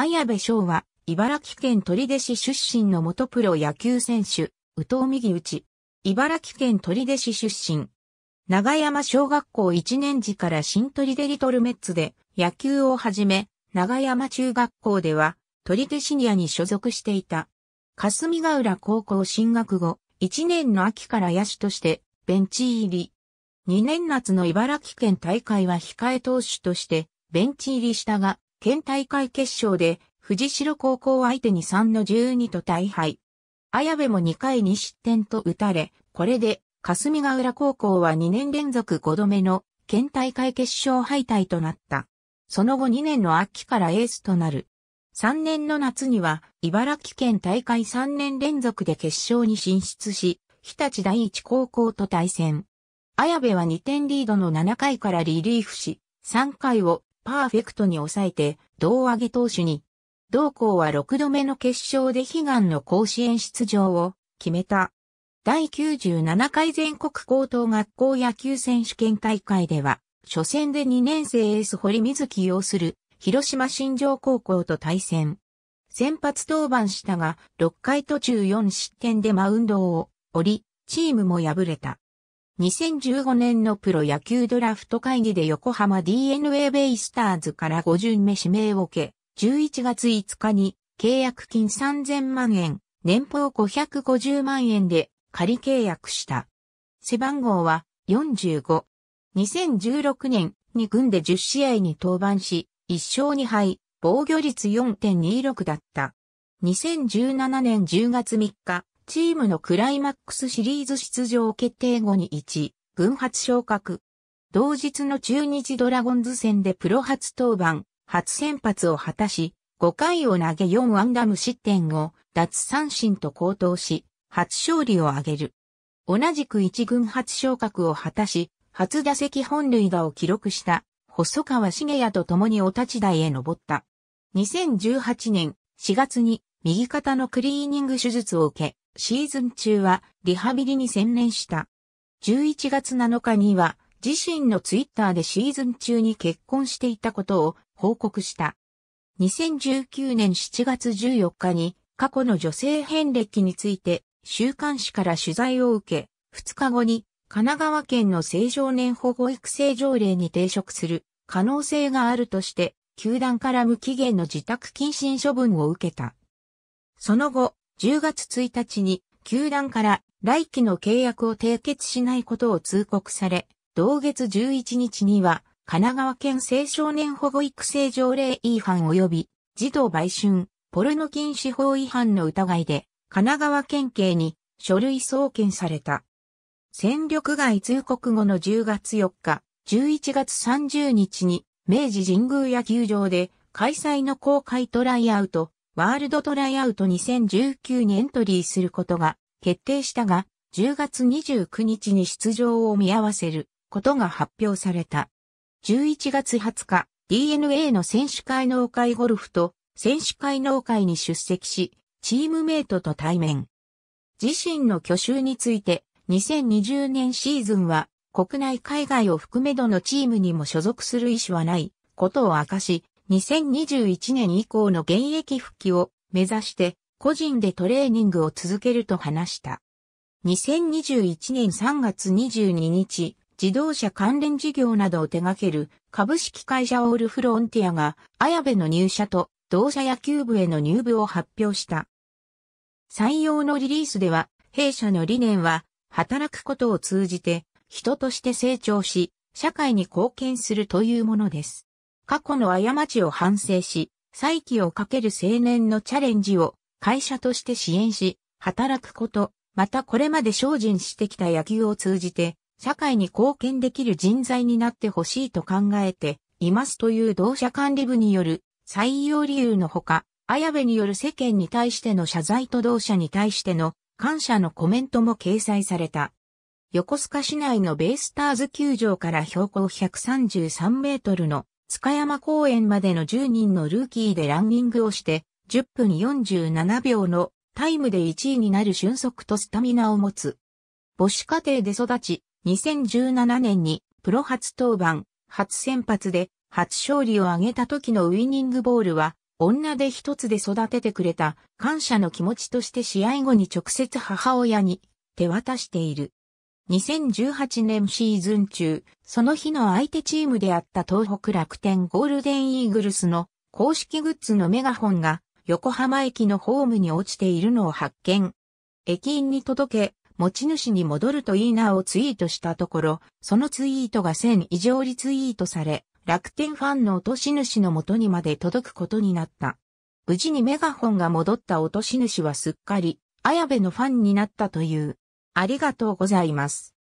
綾部翔は、茨城県取手市出身の元プロ野球選手、宇藤右内。茨城県取手市出身。長山小学校1年時から新取手リトルメッツで野球を始め、長山中学校では取手シニアに所属していた。霞ヶ浦高校進学後、1年の秋から野手としてベンチ入り。2年夏の茨城県大会は控え投手としてベンチ入りしたが、県大会決勝で藤代高校相手に3の12と大敗。綾部も2回に失点と打たれ、これで霞ヶ浦高校は2年連続5度目の県大会決勝敗退となった。その後2年の秋からエースとなる。3年の夏には茨城県大会3年連続で決勝に進出し、日立第一高校と対戦。綾部は2点リードの7回からリリーフし、3回をパーフェクトに抑えて、胴上げ投手に。同校は6度目の決勝で悲願の甲子園出場を決めた。第97回全国高等学校野球選手権大会では、初戦で2年生エース堀水希擁する広島新庄高校と対戦。先発登板したが、6回途中4失点でマウンドを降り、チームも敗れた。2015年のプロ野球ドラフト会議で横浜 DNA ベイスターズから5巡目指名を受け、11月5日に契約金3000万円、年俸550万円で仮契約した。背番号は45。2016年に軍で10試合に登板し、1勝2敗、防御率4.26だった。2017年10月3日、チームのクライマックスシリーズ出場決定後に1、軍発昇格。同日の中日ドラゴンズ戦でプロ初登板、初先発を果たし、5回を投げ4ンダム失点を脱三振と高騰し、初勝利を挙げる。同じく一軍初昇格を果たし、初打席本塁打を記録した細川茂也と共にお立ち台へ登った。2018年4月に右肩のクリーニング手術を受け、シーズン中はリハビリに専念した。11月7日には自身のツイッターでシーズン中に結婚していたことを報告した。2019年7月14日に過去の女性遍歴について週刊誌から取材を受け、2日後に神奈川県の青少年保護育成条例に抵触する可能性があるとして、球団から無期限の自宅謹慎処分を受けた。その後、10月1日に球団から来期の契約を締結しないことを通告され、同月11日には神奈川県青少年保護育成条例違反及び児童売春、ポルノ禁止法違反の疑いで神奈川県警に書類送検された。戦力外通告後の10月4日、11月30日に明治神宮野球場で開催の公開トライアウトワールドトライアウト2019にエントリーすることが決定したが、10月29日に出場を見合わせることが発表された。11月20日、DNA の選手会の会ゴルフと選手会の会に出席し、チームメイトと対面。自身の去就について、2020年シーズンは国内海外を含めどのチームにも所属する意思はないことを明かし、2021年以降の現役復帰を目指して個人でトレーニングを続けると話した。2021年3月22日、自動車関連事業などを手掛ける株式会社オールフロンティアが綾部の入社と同社野球部への入部を発表した。採用のリリースでは、弊社の理念は、働くことを通じて、人として成長し、社会に貢献するというものです。過去の過ちを反省し、再起をかける青年のチャレンジを会社として支援し、働くこと、またこれまで精進してきた野球を通じて、社会に貢献できる人材になってほしいと考えていますという同社管理部による採用理由のほか、綾部による世間に対しての謝罪と同社に対しての感謝のコメントも掲載された。横須賀市内のベイスターズ球場から標高133メートルの塚山公園までの10人のルーキーでランニングをして、10分47秒のタイムで1位になる俊足とスタミナを持つ。母子家庭で育ち、2017年にプロ初登板、初先発で初勝利を挙げた時のウィニングボールは、女で一つで育ててくれた感謝の気持ちとして試合後に直接母親に手渡している。2018年シーズン中、その日の相手チームであった東北楽天ゴールデンイーグルスの公式グッズのメガホンが横浜駅のホームに落ちているのを発見。駅員に届け、持ち主に戻るといいなをツイートしたところ、そのツイートが1000以上リツイートされ、楽天ファンの落とし主の元にまで届くことになった。無事にメガホンが戻った落とし主はすっかり、綾部のファンになったという。ありがとうございます。